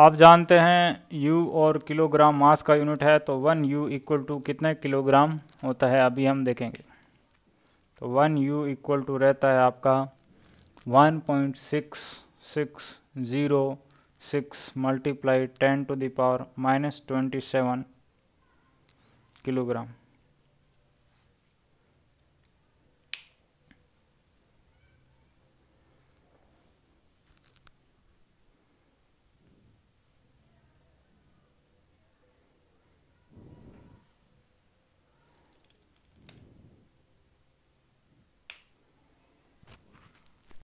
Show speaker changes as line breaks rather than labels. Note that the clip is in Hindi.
आप जानते हैं यू और किलोग्राम मास का यूनिट है तो वन यू इक्वल टू कितने किलोग्राम होता है अभी हम देखेंगे तो वन यू इक्वल टू रहता है आपका one point six six zero six multiply ten to the power minus twenty seven kilogram